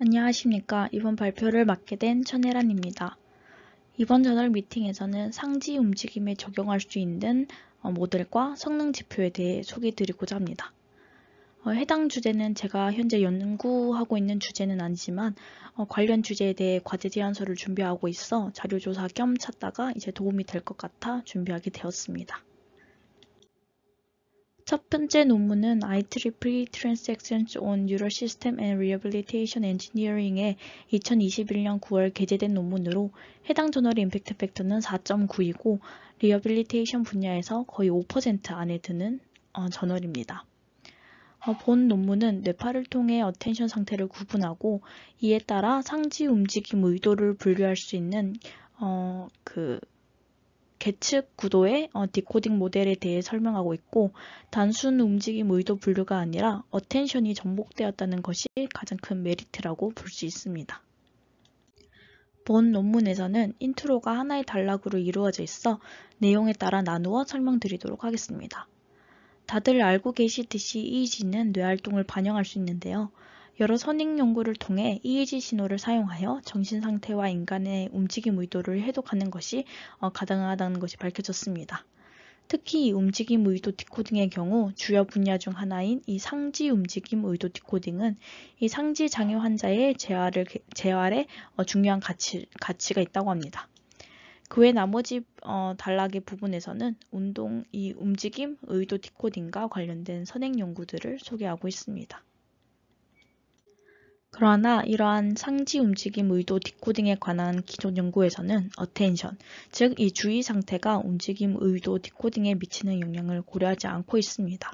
안녕하십니까. 이번 발표를 맡게 된 천혜란입니다. 이번 저널 미팅에서는 상지 움직임에 적용할 수 있는 어, 모델과 성능 지표에 대해 소개드리고자 합니다. 어, 해당 주제는 제가 현재 연구하고 있는 주제는 아니지만 어, 관련 주제에 대해 과제 제안서를 준비하고 있어 자료조사 겸 찾다가 이제 도움이 될 것 같아 준비하게 되었습니다. 첫 번째 논문은 IEEE Transactions on Neurosystem and Rehabilitation Engineering에 2021년 9월 게재된 논문으로 해당 저널의 임팩트 팩터는 4.9이고 리어빌리테이션 분야에서 거의 5% 안에 드는 어, 저널입니다. 어, 본 논문은 뇌파를 통해 어텐션 상태를 구분하고 이에 따라 상지 움직임 의도를 분류할 수 있는 어, 그 계측 구도의 어, 디코딩 모델에 대해 설명하고 있고 단순 움직임 의도 분류가 아니라 어텐션이 전복되었다는 것이 가장 큰 메리트라고 볼 수 있습니다. 본 논문에서는 인트로가 하나의 단락으로 이루어져 있어 내용에 따라 나누어 설명드리도록 하겠습니다. 다들 알고 계시듯이 EEG는 뇌활동을 반영할 수 있는데요. 여러 선행 연구를 통해 EEG 신호를 사용하여 정신 상태와 인간의 움직임 의도를 해독하는 것이 어, 가능하다는 것이 밝혀졌습니다. 특히 이 움직임 의도 디코딩의 경우 주요 분야 중 하나인 이 상지 움직임 의도 디코딩은 이 상지 장애 환자의 재활을, 재활에 어, 중요한 가치, 가치가 있다고 합니다. 그 외 나머지 어, 단락의 부분에서는 운동, 이 움직임 의도 디코딩과 관련된 선행 연구들을 소개하고 있습니다. 그러나 이러한 상지 움직임 의도 디코딩에 관한 기존 연구에서는 어테인션, 즉 이 주의 상태가 움직임 의도 디코딩에 미치는 영향을 고려하지 않고 있습니다.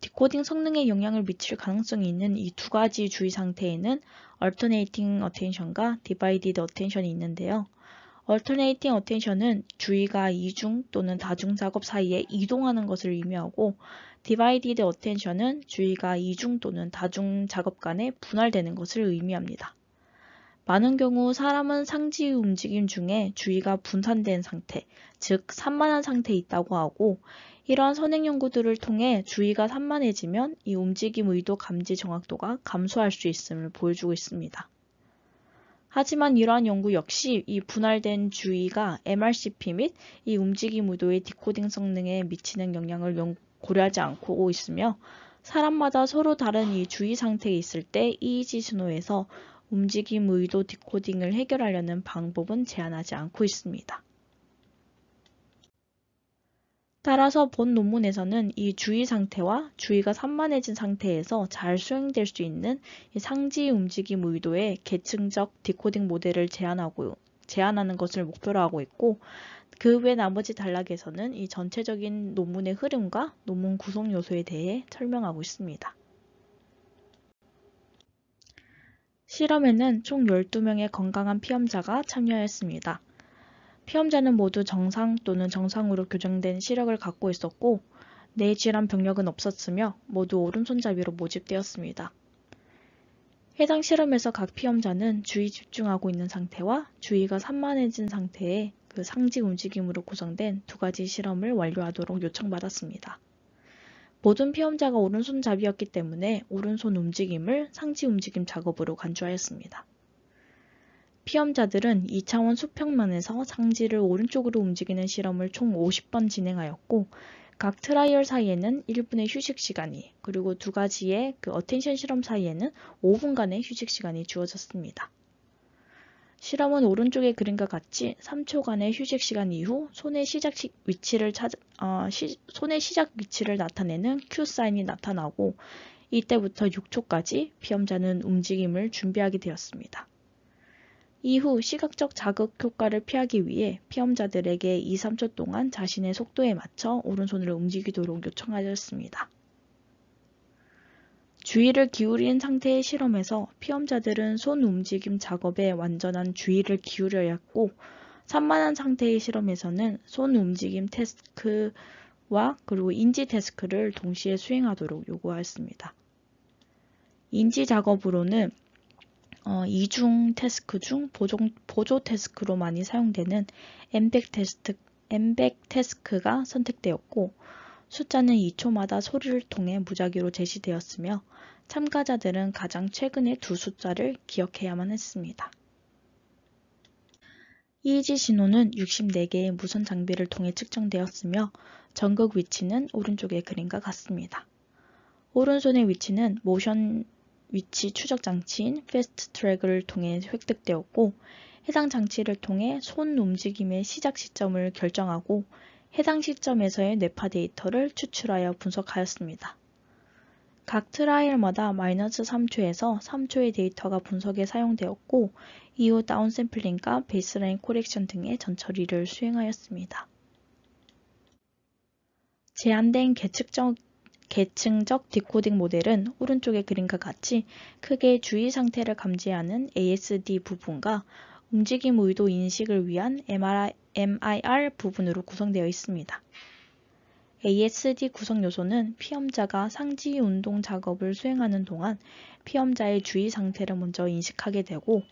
디코딩 성능에 영향을 미칠 가능성이 있는 이 두 가지 주의 상태에는 alternating attention과 divided attention이 있는데요. Alternating attention은 주의가 이중 또는 다중 작업 사이에 이동하는 것을 의미하고 divided attention은 주의가 이중 또는 다중 작업 간에 분할되는 것을 의미합니다. 많은 경우 사람은 상지 움직임 중에 주의가 분산된 상태, 즉 산만한 상태에 있다고 하고 이러한 선행 연구들을 통해 주의가 산만해지면 이 움직임 의도 감지 정확도가 감소할 수 있음을 보여주고 있습니다. 하지만 이러한 연구 역시 이 분할된 주의가 MRCP 및 이 움직임 의도의 디코딩 성능에 미치는 영향을 고려하지 않고 있으며 사람마다 서로 다른 이 주의 상태에 있을 때 EEG 신호에서 움직임 의도 디코딩을 해결하려는 방법은 제한하지 않고 있습니다. 따라서 본 논문에서는 이 주의 상태와 주의가 산만해진 상태에서 잘 수행될 수 있는 이 상지 움직임 의도의 계층적 디코딩 모델을 제안하고 제안하는 것을 목표로 하고 있고 그 외 나머지 단락에서는 이 전체적인 논문의 흐름과 논문 구성 요소에 대해 설명하고 있습니다. 실험에는 총 12명의 건강한 피험자가 참여했습니다. 피험자는 모두 정상 또는 정상으로 교정된 시력을 갖고 있었고 내질환 병력은 없었으며 모두 오른손잡이로 모집되었습니다. 해당 실험에서 각 피험자는 주의 집중하고 있는 상태와 주의가 산만해진 상태의 그 상지 움직임으로 구성된 두 가지 실험을 완료하도록 요청받았습니다. 모든 피험자가 오른손잡이였기 때문에 오른손 움직임을 상지 움직임 작업으로 간주하였습니다. 피험자들은 이차원 수평면에서 상지를 오른쪽으로 움직이는 실험을 총 50번 진행하였고 각 트라이얼 사이에는 1분의 휴식 시간이 그리고 두 가지의 그 어텐션 실험 사이에는 5분간의 휴식 시간이 주어졌습니다. 실험은 오른쪽의 그림과 같이 3초간의 휴식 시간 이후 손의 시작 위치를 찾 어, 시, 손의 시작 위치를 나타내는 큐 사인이 나타나고 이때부터 6초까지 피험자는 움직임을 준비하게 되었습니다. 이후 시각적 자극 효과를 피하기 위해 피험자들에게 2, 3초 동안 자신의 속도에 맞춰 오른손을 움직이도록 요청하였습니다. 주의를 기울인 상태의 실험에서 피험자들은 손 움직임 작업에 완전한 주의를 기울여야 했고 산만한 상태의 실험에서는 손 움직임 테스크와 그리고 인지 테스크를 동시에 수행하도록 요구하였습니다. 인지 작업으로는 어, 이중 태스크 중 보조, 보조 태스크로 많이 사용되는 엠백 테스트, 엠백 태스크가 선택되었고, 숫자는 2초마다 소리를 통해 무작위로 제시되었으며, 참가자들은 가장 최근의 두 숫자를 기억해야만 했습니다. EEG 신호는 64개의 무선 장비를 통해 측정되었으며 전극 위치는 오른쪽의 그림과 같습니다. 오른손의 위치는 모션 위치 추적 장치인 패스트 트랙을 통해 획득되었고 해당 장치를 통해 손 움직임의 시작 시점을 결정하고 해당 시점에서의 뇌파 데이터를 추출하여 분석하였습니다. 각 트라이얼마다 마이너스 3초에서 3초의 데이터가 분석에 사용되었고 이후 다운샘플링과 베이스라인 코렉션 등의 전처리를 수행하였습니다. 제한된 계측적 계층적 디코딩 모델은 오른쪽의 그림과 같이 크게 주의 상태를 감지하는 ASD 부분과 움직임 의도 인식을 위한 MRI, i r 부분으로 구성되어 있습니다. ASD 구성 요소는 피험자가 상지 운동 작업을 수행하는 동안 피험자의 주의 상태를 먼저 인식하게 되고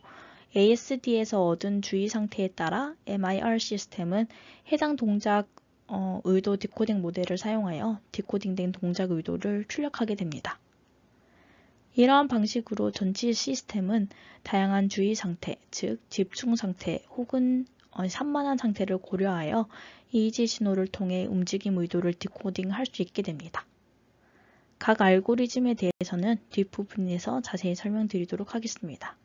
ASD에서 얻은 주의 상태에 따라 MIR 시스템은 해당 동작 어, 의도 디코딩 모델을 사용하여 디코딩된 동작 의도를 출력하게 됩니다. 이러한 방식으로 전체 시스템은 다양한 주의 상태, 즉 집중 상태 혹은 어, 산만한 상태를 고려하여 EEG 신호를 통해 움직임 의도를 디코딩할 수 있게 됩니다. 각 알고리즘에 대해서는 뒷부분에서 자세히 설명드리도록 하겠습니다.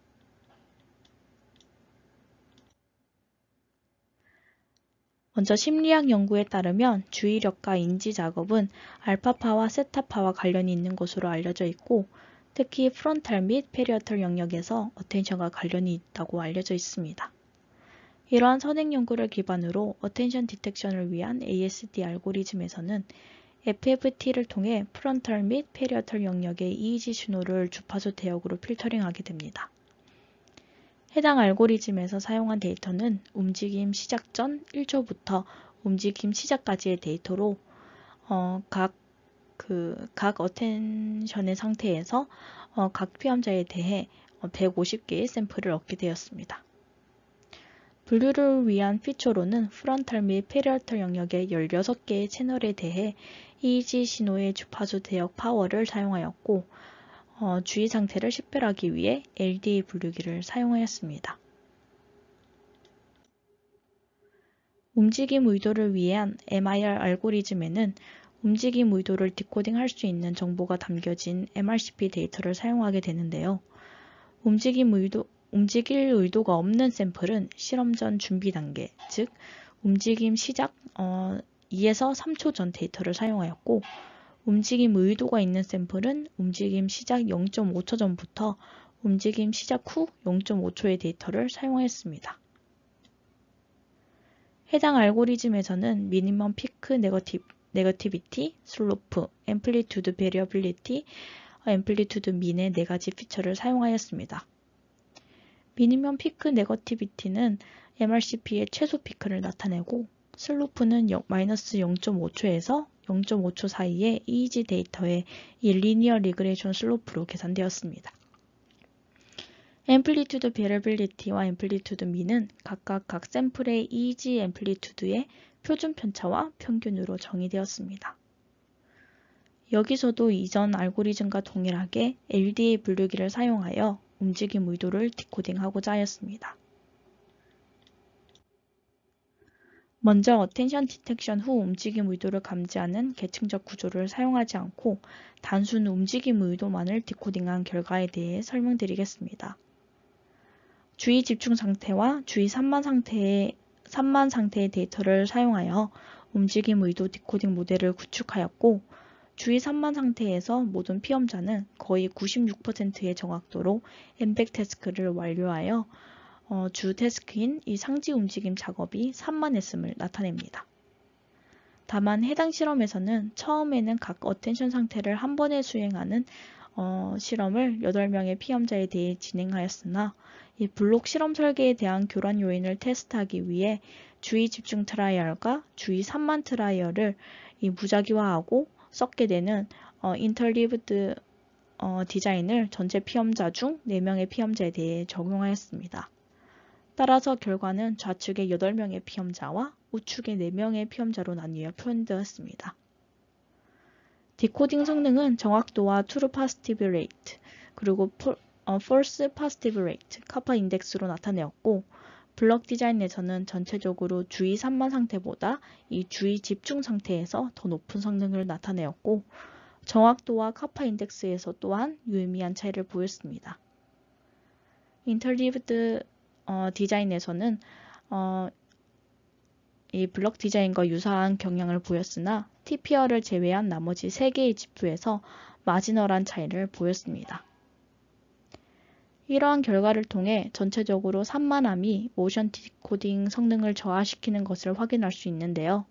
먼저 심리학 연구에 따르면 주의력과 인지 작업은 알파파와 세타파와 관련이 있는 것으로 알려져 있고 특히 프론탈 및 페리어털 영역에서 어텐션과 관련이 있다고 알려져 있습니다. 이러한 선행 연구를 기반으로 어텐션 디텍션을 위한 ASD 알고리즘에서는 FFT를 통해 프론탈및 페리어털 영역의 EEG 신호를 주파수 대역으로 필터링하게 됩니다. 해당 알고리즘에서 사용한 데이터는 움직임 시작 전 1초부터 움직임 시작까지의 데이터로 어, 각 그, 각 어텐션의 상태에서 어, 각 피험자에 대해 150개의 샘플을 얻게 되었습니다. 분류를 위한 피처로는 프런탈 및페리얼털 영역의 16개의 채널에 대해 EEG 신호의 주파수 대역 파워를 사용하였고 어, 주의 상태를 식별하기 위해 LDA 분류기를 사용하였습니다. 움직임 의도를 위한 MIR 알고리즘에는 움직임 의도를 디코딩할 수 있는 정보가 담겨진 MRCP 데이터를 사용하게 되는데요. 움직임 의도, 움직일 의도가 없는 샘플은 실험 전 준비 단계, 즉 움직임 시작 어, 2에서 3초 전 데이터를 사용하였고 움직임 의도가 있는 샘플은 움직임 시작 0.5초 전부터 움직임 시작 후 0.5초의 데이터를 사용하였습니다. 해당 알고리즘에서는 미니멈 피크 네거티브, 네거티비티, 슬로프, 앰플리투드 베리어빌리티, 앰플리투드 민의 네 가지 피처를 사용하였습니다. 미니멈 피크 네거티비티는 MRCP의 최소 피크를 나타내고 슬로프는 마이너스 0.5초에서 0.5초 사이에 EEG 데이터의 일 리니어 리그레이션 슬로프로 계산되었습니다. 앰플리튜드 베러빌리티와 앰플리튜드 미는 각각 각 샘플의 EEG 앰플리튜드의 표준 편차와 평균으로 정의되었습니다. 여기서도 이전 알고리즘과 동일하게 LDA 분류기를 사용하여 움직임 의도를 디코딩하고자 하였습니다. 먼저 어텐션 디텍션 후 움직임 의도를 감지하는 계층적 구조를 사용하지 않고 단순 움직임 의도만을 디코딩한 결과에 대해 설명드리겠습니다. 주의 집중 상태와 주의 산만 상태의 산만 상태의 데이터를 사용하여 움직임 의도 디코딩 모델을 구축하였고 주의 산만 상태에서 모든 피험자는 거의 96%의 정확도로 엠팩 테스크를 완료하여 어, 주 태스크인 이 상지 움직임 작업이 산만했음을 나타냅니다. 다만 해당 실험에서는 처음에는 각 어텐션 상태를 한 번에 수행하는 어, 실험을 8명의 피험자에 대해 진행하였으나 이 블록 실험 설계에 대한 교란 요인을 테스트하기 위해 주의 집중 트라이얼과 주의 산만 트라이얼을 이 무작위화하고 섞게 되는 어, 인터리브드 어, 디자인을 전체 피험자 중 4명의 피험자에 대해 적용하였습니다. 따라서 결과는 좌측의 8명의 피험자와 우측의 4명의 피험자로 나뉘어 표현되었습니다. 디코딩 성능은 정확도와 True p s 트루 파스 e Rate, 그리고 어, false positive rate, 카파 인덱스로 나타내었고 블럭 디자인에서는 전체적으로 주의 산만 상태보다 이 주의 집중 상태에서 더 높은 성능을 나타내었고 정확도와 카파 인덱스에서 또한 유의미한 차이를 보였습니다. 인터리브드 어, 디자인에서는 어, 이 블럭 디자인과 유사한 경향을 보였으나 TPR을 제외한 나머지 3개의 지표에서 마지널한 차이를 보였습니다. 이러한 결과를 통해 전체적으로 산만함이 모션 디코딩 성능을 저하시키는 것을 확인할 수 있는데요.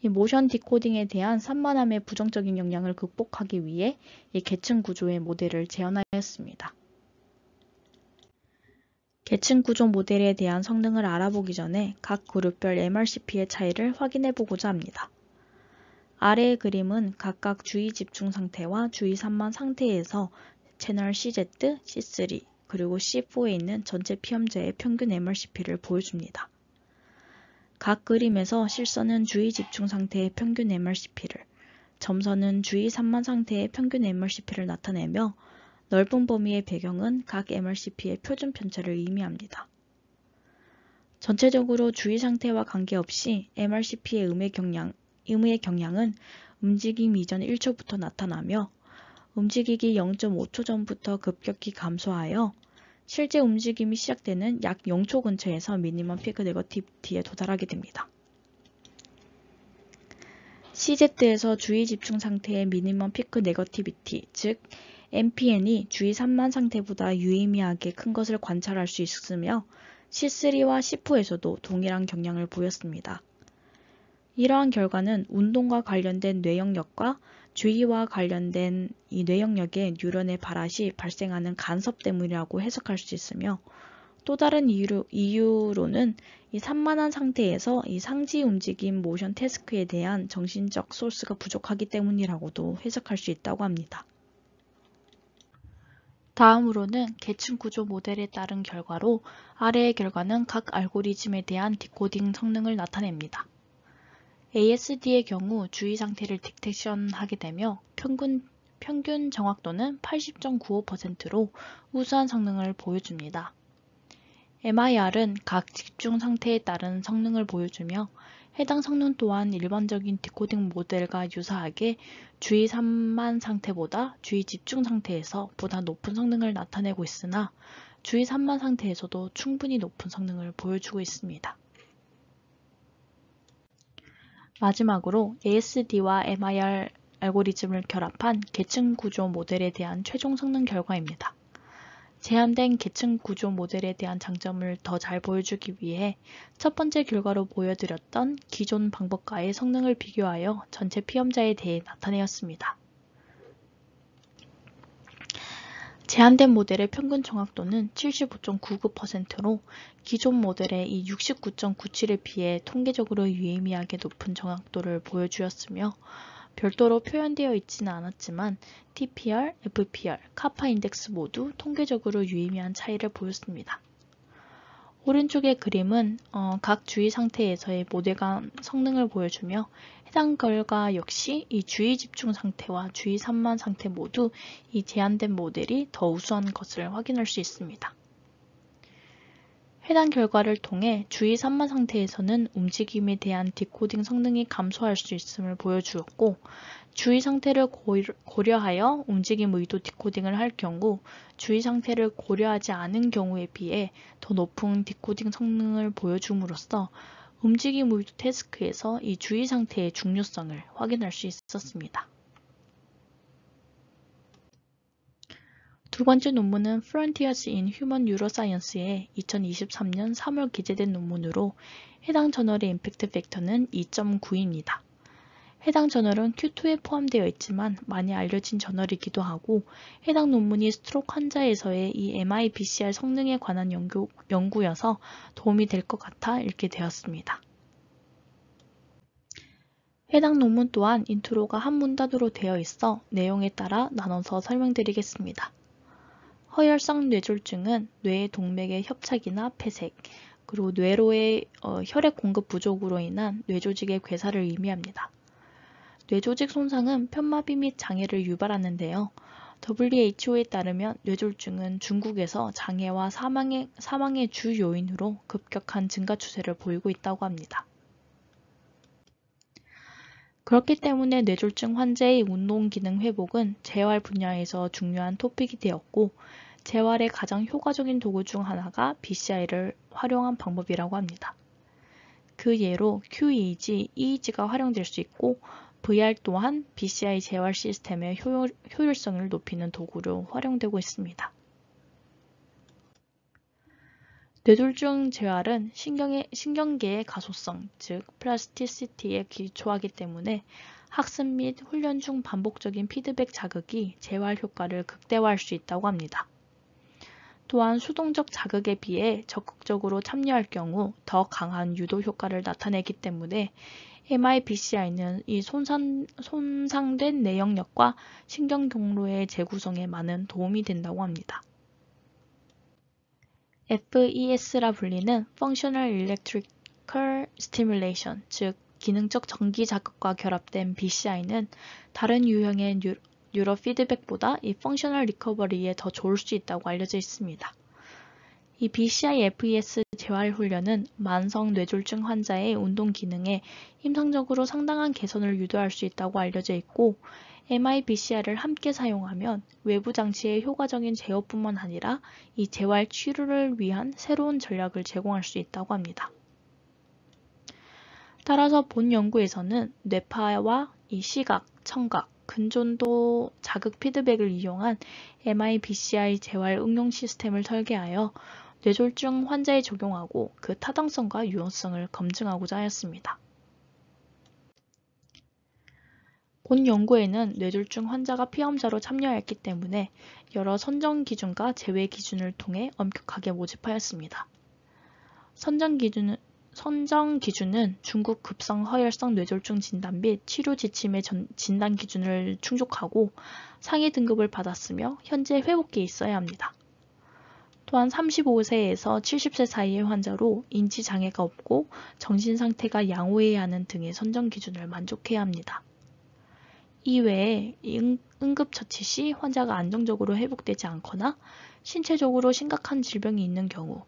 이 모션 디코딩에 대한 산만함의 부정적인 영향을 극복하기 위해 이 계층 구조의 모델을 재현하였습니다. 계층 구조 모델에 대한 성능을 알아보기 전에 각 그룹별 MRCP의 차이를 확인해 보고자 합니다. 아래의 그림은 각각 주의 집중 상태와 주의 산만 상태에서 채널 CZ, C3, 그리고 C4에 있는 전체 피험자의 평균 MRCP를 보여줍니다. 각 그림에서 실선은 주의 집중 상태의 평균 MRCP를, 점선은 주의 산만 상태의 평균 MRCP를 나타내며 넓은 범위의 배경은 각 MRCP의 표준 편차를 의미합니다. 전체적으로 주의 상태와 관계없이 MRCP의 음의 경향, 음의 경향은 움직임 이전 1초부터 나타나며 움직이기 0.5초 전부터 급격히 감소하여 실제 움직임이 시작되는 약 0초 근처에서 미니멈 피크 네거티브티에 도달하게 됩니다. CZ에서 주의 집중 상태의 미니멈 피크 네거티비티, 즉 MPN이 주의 산만 상태보다 유의미하게 큰 것을 관찰할 수 있으며 C3와 C4에서도 동일한 경향을 보였습니다. 이러한 결과는 운동과 관련된 뇌영역과 주의와 관련된 이 뇌영역의 뉴런의 발화시 발생하는 간섭 때문이라고 해석할 수 있으며 또 다른 이유로, 이유로는 이 산만한 상태에서 이 상지 움직임 모션 태스크에 대한 정신적 소스가 부족하기 때문이라고도 해석할 수 있다고 합니다. 다음으로는 계층 구조 모델에 따른 결과로 아래의 결과는 각 알고리즘에 대한 디코딩 성능을 나타냅니다. ASD의 경우 주의 상태를 디텍션하게 되며 평균, 평균 정확도는 80.95%로 우수한 성능을 보여줍니다. MIR은 각 집중 상태에 따른 성능을 보여주며 해당 성능 또한 일반적인 디코딩 모델과 유사하게 주의 산만 상태보다 주의 집중 상태에서 보다 높은 성능을 나타내고 있으나 주의 산만 상태에서도 충분히 높은 성능을 보여주고 있습니다. 마지막으로 ASD와 MIR 알고리즘을 결합한 계층 구조 모델에 대한 최종 성능 결과입니다. 제한된 계층 구조 모델에 대한 장점을 더 잘 보여주기 위해 첫 번째 결과로 보여드렸던 기존 방법과의 성능을 비교하여 전체 피험자에 대해 나타내었습니다. 제한된 모델의 평균 정확도는 75.99%로 기존 모델의 이 69.97에 비해 통계적으로 유의미하게 높은 정확도를 보여주었으며 별도로 표현되어 있지는 않았지만 TPR, FPR, 카파 인덱스 모두 통계적으로 유의미한 차이를 보였습니다. 오른쪽의 그림은 어, 각 주의 상태에서의 모델간 성능을 보여주며 해당 결과 역시 이 주의 집중 상태와 주의 산만 상태 모두 이 제한된 모델이 더 우수한 것을 확인할 수 있습니다. 해당 결과를 통해 주의 산만 상태에서는 움직임에 대한 디코딩 성능이 감소할 수 있음을 보여주었고 주의 상태를 고려하여 움직임 의도 디코딩을 할 경우 주의 상태를 고려하지 않은 경우에 비해 더 높은 디코딩 성능을 보여줌으로써 움직임 의도 태스크에서 이 주의 상태의 중요성을 확인할 수 있었습니다. 두 번째 논문은 Frontiers in Human Neuroscience에 2023년 3월 기재된 논문으로 해당 저널의 임팩트 팩터는 2.9입니다. 해당 저널은 Q2에 포함되어 있지만 많이 알려진 저널이기도 하고 해당 논문이 스트로크 환자에서의 이 MIBCR 성능에 관한 연구, 연구여서 도움이 될 것 같아 읽게 되었습니다. 해당 논문 또한 인트로가 한 문단으로 되어 있어 내용에 따라 나눠서 설명드리겠습니다. 허혈성 뇌졸중은 뇌의 동맥의 협착이나 폐색, 그리고 뇌로의 어, 혈액 공급 부족으로 인한 뇌조직의 괴사를 의미합니다. 뇌조직 손상은 편마비 및 장애를 유발하는데요. WHO에 따르면 뇌졸중은 중국에서 장애와 사망의, 사망의 주 요인으로 급격한 증가 추세를 보이고 있다고 합니다. 그렇기 때문에 뇌졸중 환자의 운동 기능 회복은 재활 분야에서 중요한 토픽이 되었고, 재활의 가장 효과적인 도구 중 하나가 BCI를 활용한 방법이라고 합니다. 그 예로 q e g EEG가 활용될 수 있고, VR 또한 BCI 재활 시스템의 효율, 효율성을 높이는 도구로 활용되고 있습니다. 뇌졸중 재활은 신경계의 가소성, 즉 플라스티시티에 기초하기 때문에 학습 및 훈련 중 반복적인 피드백 자극이 재활 효과를 극대화할 수 있다고 합니다. 또한 수동적 자극에 비해 적극적으로 참여할 경우 더 강한 유도 효과를 나타내기 때문에 MIBCI는 이 손상, 손상된 내 영역과 신경 경로의 재구성에 많은 도움이 된다고 합니다. FES라 불리는 Functional Electrical Stimulation, 즉 기능적 전기 자극과 결합된 BCI는 다른 유형의 뉴로 피드백보다 이 Functional r e c o v e r y 에더 좋을 수 있다고 알려져 있습니다. 이 BCI-FES 재활훈련은 만성 뇌졸중 환자의 운동 기능에 임상적으로 상당한 개선을 유도할 수 있다고 알려져 있고 MIBCR을 함께 사용하면 외부 장치의 효과적인 제어뿐만 아니라 이 재활 치료를 위한 새로운 전략을 제공할 수 있다고 합니다. 따라서 본 연구에서는 뇌파와 이 시각, 청각, 근존도 자극 피드백을 이용한 MIBCI 재활 응용 시스템을 설계하여 뇌졸중 환자에 적용하고 그 타당성과 유효성을 검증하고자 하였습니다. 본 연구에는 뇌졸중 환자가 피험자로 참여했기 때문에 여러 선정 기준과 제외 기준을 통해 엄격하게 모집하였습니다. 선정 기준은, 선정 기준은 중국 급성 허혈성 뇌졸중 진단 및 치료 지침의 전, 진단 기준을 충족하고 상위 등급을 받았으며 현재 회복기에 있어야 합니다. 또한 35세에서 70세 사이의 환자로 인지 장애가 없고 정신 상태가 양호해야 하는 등의 선정 기준을 만족해야 합니다. 이외에 응급처치 시 환자가 안정적으로 회복되지 않거나 신체적으로 심각한 질병이 있는 경우,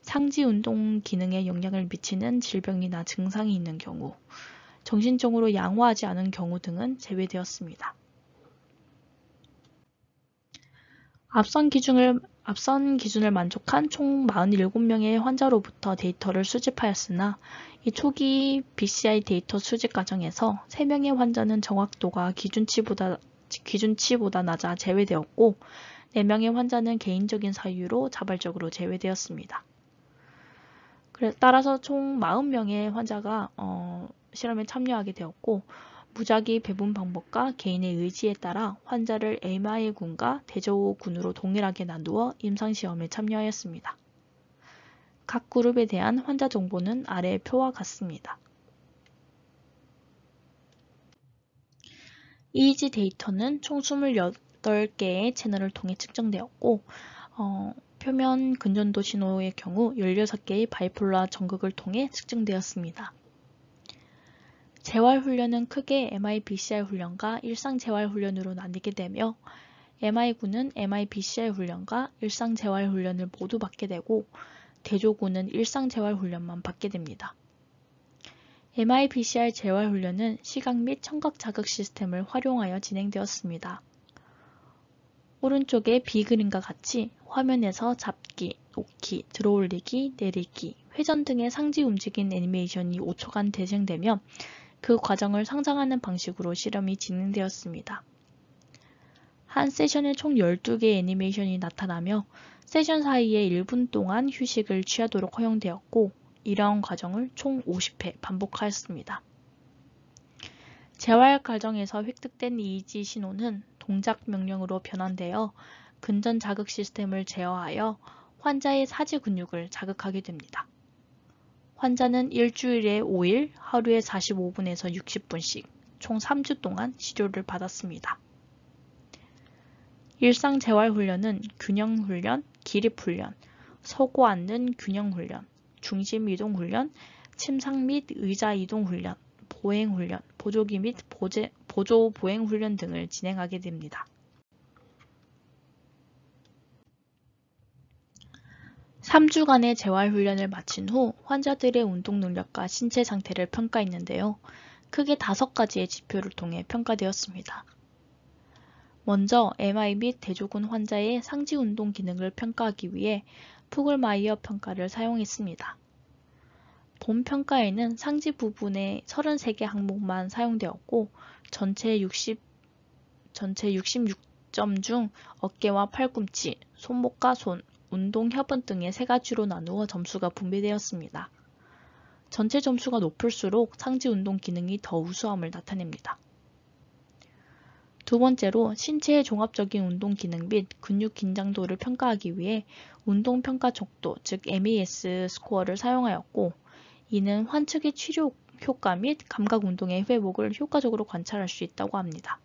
상지 운동 기능에 영향을 미치는 질병이나 증상이 있는 경우, 정신적으로 양호하지 않은 경우 등은 제외되었습니다. 앞선 기준을, 앞선 기준을 만족한 총 47명의 환자로부터 데이터를 수집하였으나 이 초기 BCI 데이터 수집 과정에서 3명의 환자는 정확도가 기준치보다, 기준치보다 낮아 제외되었고 4명의 환자는 개인적인 사유로 자발적으로 제외되었습니다. 따라서 총 40명의 환자가 어, 실험에 참여하게 되었고 무작위 배분 방법과 개인의 의지에 따라 환자를 m i 군과 대저우군으로 동일하게 나누어 임상시험에 참여하였습니다. 각 그룹에 대한 환자 정보는 아래 표와 같습니다. EEG 데이터는 총 28개의 채널을 통해 측정되었고 어, 표면 근전도 신호의 경우 16개의 바이폴라 전극을 통해 측정되었습니다. 재활훈련은 크게 MIBCR 훈련과 일상재활훈련으로 나뉘게 되며 MI군은 MIBCR 훈련과 일상재활훈련을 모두 받게 되고 대조군은 일상재활훈련만 받게 됩니다. MIBCR 재활훈련은 시각 및 청각 자극 시스템을 활용하여 진행되었습니다. 오른쪽의 b 그림과 같이 화면에서 잡기, 놓기, 들어올리기, 내리기, 회전 등의 상지 움직인 애니메이션이 5초간 대생되면 그 과정을 상장하는 방식으로 실험이 진행되었습니다. 한 세션에 총 12개의 애니메이션이 나타나며 세션 사이에 1분 동안 휴식을 취하도록 허용되었고 이러한 과정을 총 50회 반복하였습니다. 재활 과정에서 획득된 EEG 신호는 동작 명령으로 변환되어 근전 자극 시스템을 제어하여 환자의 사지 근육을 자극하게 됩니다. 환자는 일주일에 5일 하루에 45분에서 60분씩 총 3주 동안 치료를 받았습니다. 일상재활훈련은 균형훈련, 기립훈련, 서고 앉는 균형훈련, 중심이동훈련, 침상 및 의자이동훈련, 보행훈련, 보조기 및 보조 보행훈련 등을 진행하게 됩니다. 3주간의 재활훈련을 마친 후 환자들의 운동 능력과 신체 상태를 평가했는데요. 크게 5가지의 지표를 통해 평가되었습니다. 먼저 MI 및 대조군 환자의 상지 운동 기능을 평가하기 위해 푸글마이어 평가를 사용했습니다. 본 평가에는 상지 부분의 33개 항목만 사용되었고 전체 60 전체 66점 중 어깨와 팔꿈치, 손목과 손, 운동, 협은 등의 세 가지로 나누어 점수가 분배되었습니다. 전체 점수가 높을수록 상지 운동 기능이 더 우수함을 나타냅니다. 두 번째로 신체의 종합적인 운동 기능 및 근육 긴장도를 평가하기 위해 운동 평가 적도, 즉 MAS 스코어를 사용하였고, 이는 환측의 치료 효과 및 감각 운동의 회복을 효과적으로 관찰할 수 있다고 합니다.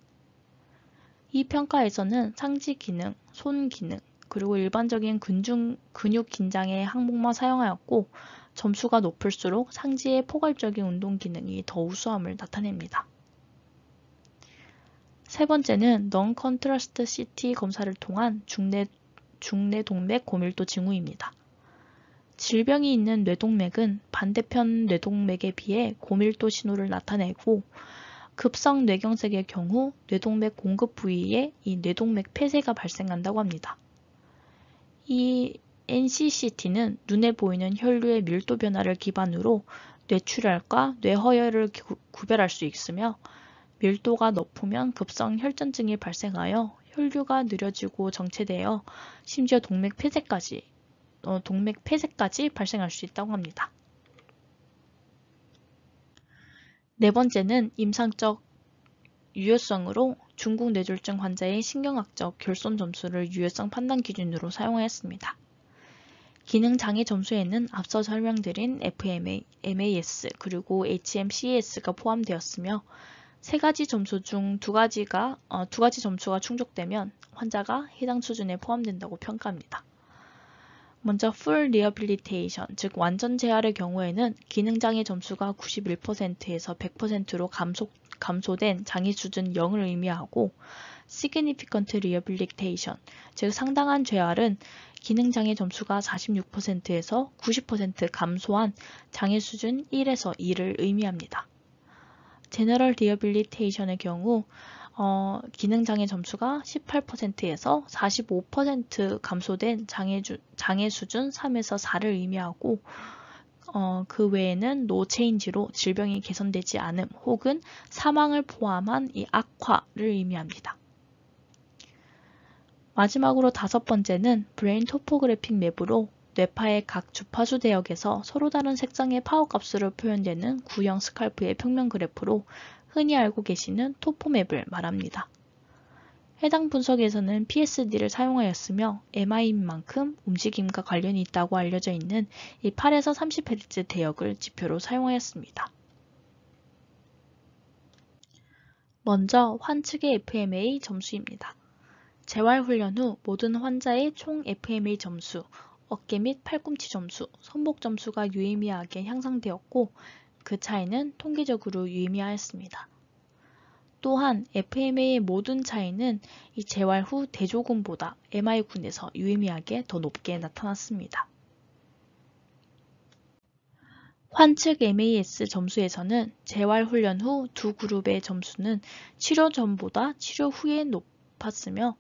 이 평가에서는 상지 기능, 손 기능, 그리고 일반적인 근중, 근육 긴장의 항목만 사용하였고 점수가 높을수록 상지의 포괄적인 운동 기능이 더 우수함을 나타냅니다. 세 번째는 넌 컨트라스트 CT 검사를 통한 중뇌, 중뇌 동맥 고밀도 징후입니다. 질병이 있는 뇌동맥은 반대편 뇌동맥에 비해 고밀도 신호를 나타내고 급성 뇌경색의 경우 뇌동맥 공급 부위에 이 뇌동맥 폐쇄가 발생한다고 합니다. 이 NCCT는 눈에 보이는 혈류의 밀도 변화를 기반으로 뇌출혈과 뇌허혈을 구별할 수 있으며 밀도가 높으면 급성 혈전증이 발생하여 혈류가 느려지고 정체되어 심지어 동맥 폐쇄까지 어, 동맥 폐쇄까지 발생할 수 있다고 합니다. 네 번째는 임상적 유효성으로 중국 뇌졸중 환자의 신경학적 결손 점수를 유효성 판단 기준으로 사용하였습니다. 기능 장애 점수에는 앞서 설명드린 FMA, MAS 그리고 HMCS가 포함되었으며 세 가지 점수 중 두 가지가 어, 두 가지 점수가 충족되면 환자가 해당 수준에 포함된다고 평가합니다. 먼저 Full Rehabilitation 즉 완전 재활의 경우에는 기능 장애 점수가 91%에서 100%로 감속 감소된 장애 수준 0을 의미하고 significant rehabilitation, 즉 상당한 재활은 기능장애 점수가 46%에서 90% 감소한 장애 수준 1에서 2를 의미합니다. 제너럴 리어빌리테이션의 경우 어, 기능장애 점수가 18%에서 45% 감소된 장애, 주, 장애 수준 3에서 4를 의미하고 어, 그 외에는 노 체인지로 질병이 개선되지 않음 혹은 사망을 포함한 이 악화를 의미합니다. 마지막으로 다섯 번째는 브레인 토포그래픽 맵으로 뇌파의 각 주파수 대역에서 서로 다른 색상의 파워값으로 표현되는 구형 스칼프의 평면 그래프로 흔히 알고 계시는 토포맵을 말합니다. 해당 분석에서는 PSD를 사용하였으며 MI인 만큼 움직임과 관련이 있다고 알려져 있는 이 8에서 30Hz 대역을 지표로 사용하였습니다. 먼저 환측의 FMA 점수입니다. 재활훈련 후 모든 환자의 총 FMA 점수, 어깨 및 팔꿈치 점수, 손목 점수가 유의미하게 향상되었고 그 차이는 통계적으로 유의미하였습니다. 또한 FMA의 모든 차이는 이 재활 후 대조군보다 MI군에서 유의미하게 더 높게 나타났습니다. 환측 MAS 점수에서는 재활훈련 후 두 그룹의 점수는 치료 전보다 치료 후에 높았으며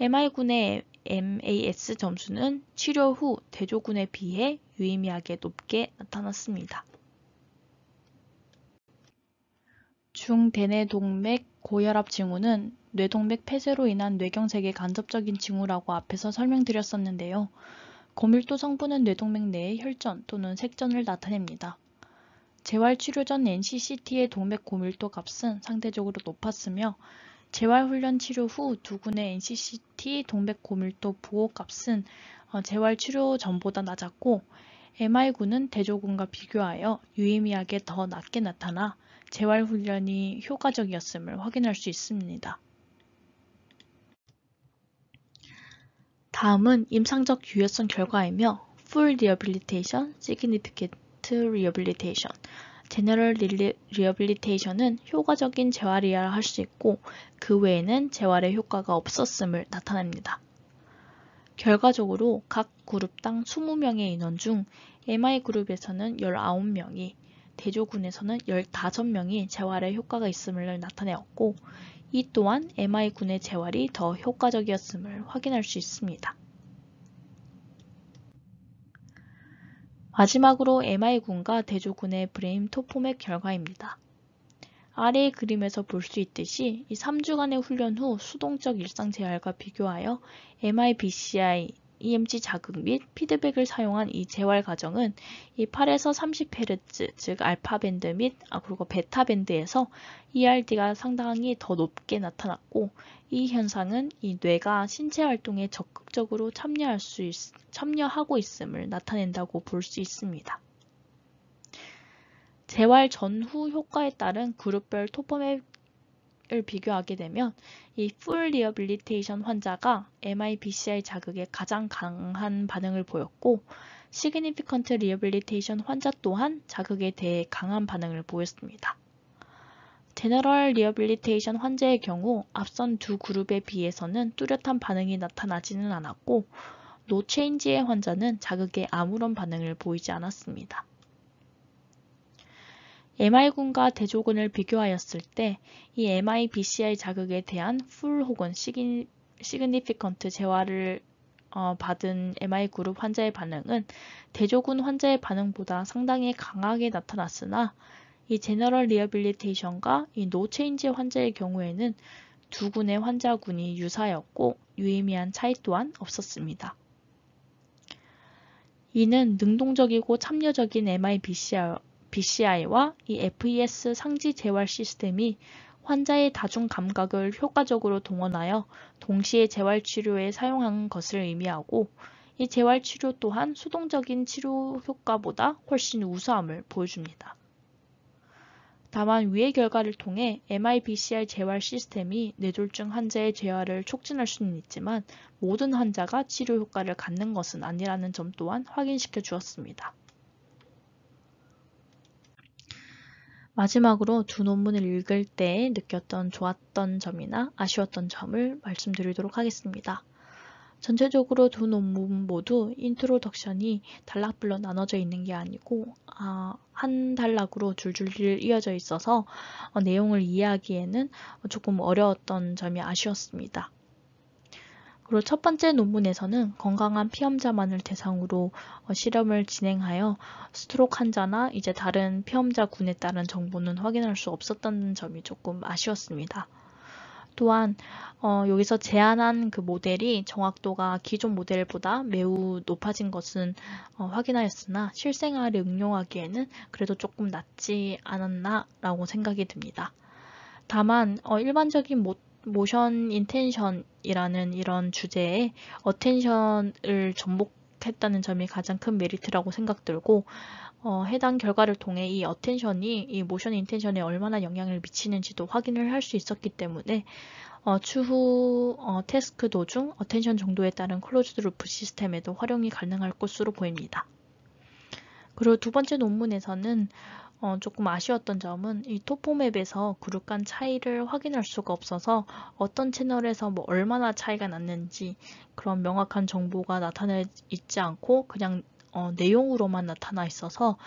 MI군의 MAS 점수는 치료 후 대조군에 비해 유의미하게 높게 나타났습니다. 중대뇌동맥 고혈압 징후는 뇌동맥 폐쇄로 인한 뇌경색의 간접적인 징후라고 앞에서 설명드렸었는데요. 고밀도 성분은 뇌동맥 내의 혈전 또는 색전을 나타냅니다. 재활치료 전 NCCT의 동맥 고밀도 값은 상대적으로 높았으며 재활훈련 치료 후 두 군의 NCCT 동맥 고밀도 부호 값은 어, 재활치료 전보다 낮았고 MI군은 대조군과 비교하여 유의미하게 더 낮게 나타나 재활훈련이 효과적이었음을 확인할 수 있습니다. 다음은 임상적 유효성 결과이며 Full Rehabilitation, Significant Rehabilitation, 제너럴 리어빌리테이션은 효과적인 재활이야 할수 있고 그 외에는 재활의 효과가 없었음을 나타냅니다. 결과적으로 각 그룹당 20명의 인원 중 MI 그룹에서는 19명이, 대조군에서는 15명이 재활에 효과가 있음을 나타내었고 이 또한 MI군의 재활이 더 효과적이었음을 확인할 수 있습니다. 마지막으로 MI군과 대조군의 브레임 토포맵 결과입니다. 아래의 그림에서 볼 수 있듯이 이 3주간의 훈련 후 수동적 일상 재활과 비교하여 MIBCI EMG 자극 및 피드백을 사용한 이 재활 과정은 이 8에서 30Hz, 즉 알파 밴드 및 아, 그리고 베타 밴드에서 ERD가 상당히 더 높게 나타났고 이 현상은 이 뇌가 신체 활동에 적극적으로 참여할 수 있, 참여하고 있음을 나타낸다고 볼 수 있습니다. 재활 전후 효과에 따른 그룹별 토퍼맵 을 비교하게 되면 이 풀 리어빌리테이션 환자가 MIBCI 자극에 가장 강한 반응을 보였고 시그니피컨트 리어빌리테이션 환자 또한 자극에 대해 강한 반응을 보였습니다. 제너럴 리어빌리테이션 환자의 경우 앞선 두 그룹에 비해서는 뚜렷한 반응이 나타나지는 않았고 노체인지의 환자는 자극에 아무런 반응을 보이지 않았습니다. MI군과 대조군을 비교하였을 때 이 MI-BCI 자극에 대한 풀 혹은 시 i g n i f i c 재화를 어, 받은 MI 그룹 환자의 반응은 대조군 환자의 반응보다 상당히 강하게 나타났으나 이 제너럴 리어빌리테이션과 이 노체인지 환자의 경우에는 두 군의 환자군이 유사였고 유의미한 차이 또한 없었습니다. 이는 능동적이고 참여적인 MIBCR BCI와 이 FES 상지 재활 시스템이 환자의 다중 감각을 효과적으로 동원하여 동시에 재활 치료에 사용한 것을 의미하고 이 재활 치료 또한 수동적인 치료 효과보다 훨씬 우수함을 보여줍니다. 다만 위의 결과를 통해 MIBCR 재활 시스템이 뇌졸중 환자의 재활을 촉진할 수는 있지만 모든 환자가 치료 효과를 갖는 것은 아니라는 점 또한 확인시켜 주었습니다. 마지막으로 두 논문을 읽을 때 느꼈던 좋았던 점이나 아쉬웠던 점을 말씀드리도록 하겠습니다. 전체적으로 두 논문 모두 인트로덕션이 단락별로 나눠져 있는 게 아니고 아, 한 단락으로 줄줄줄 이어져 있어서 어, 내용을 이해하기에는 조금 어려웠던 점이 아쉬웠습니다. 그리고 첫 번째 논문에서는 건강한 피험자만을 대상으로 어, 실험을 진행하여 스트로크 환자나 이제 다른 피험자군에 따른 정보는 확인할 수 없었던 점이 조금 아쉬웠습니다. 또한 어, 여기서 제안한 그 모델이 정확도가 기존 모델보다 매우 높아진 것은 어, 확인하였으나 실생활에 응용하기에는 그래도 조금 낮지 않았나라고 생각이 듭니다. 다만 어, 일반적인 모, 모션 인텐션이라는 이런 주제에 어텐션을 접목했다는 점이 가장 큰 메리트라고 생각들고 어, 해당 결과를 통해 이 어텐션이 이 모션 인텐션에 얼마나 영향을 미치는지도 확인을 할 수 있었기 때문에 어, 추후 어, 태스크 도중 어텐션 정도에 따른 클로즈드 루프 시스템에도 활용이 가능할 것으로 보입니다. 그리고 두 번째 논문에서는 어, 조금 아쉬웠던 점은 이 토포맵에서 그룹 간 차이를 확인할 수가 없어서 어떤 채널에서 뭐 얼마나 차이가 났는지 그런 명확한 정보가 나타나 있지 않고 그냥 어, 내용으로만 나타나 있어서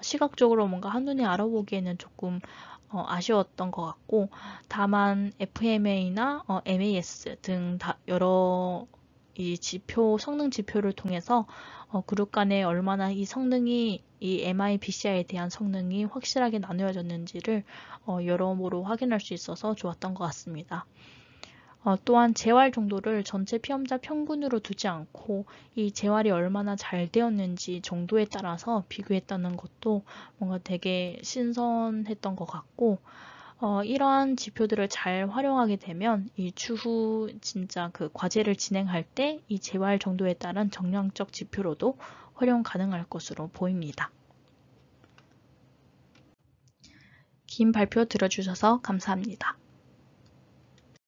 시각적으로 뭔가 한눈에 알아보기에는 조금 어, 아쉬웠던 것 같고 다만 FMA나 어, MAS 등 여러 이 지표 성능 지표를 통해서 어, 그룹 간에 얼마나 이 성능이 이 MI BCI에 대한 성능이 확실하게 나누어졌는지를 어, 여러모로 확인할 수 있어서 좋았던 것 같습니다. 어, 또한 재활 정도를 전체 피험자 평균으로 두지 않고 이 재활이 얼마나 잘 되었는지 정도에 따라서 비교했다는 것도 뭔가 되게 신선했던 것 같고 어, 이러한 지표들을 잘 활용하게 되면 이 추후 진짜 그 과제를 진행할 때 이 재활 정도에 따른 정량적 지표로도 활용 가능할 것으로 보입니다. 긴 발표 들어주셔서 감사합니다.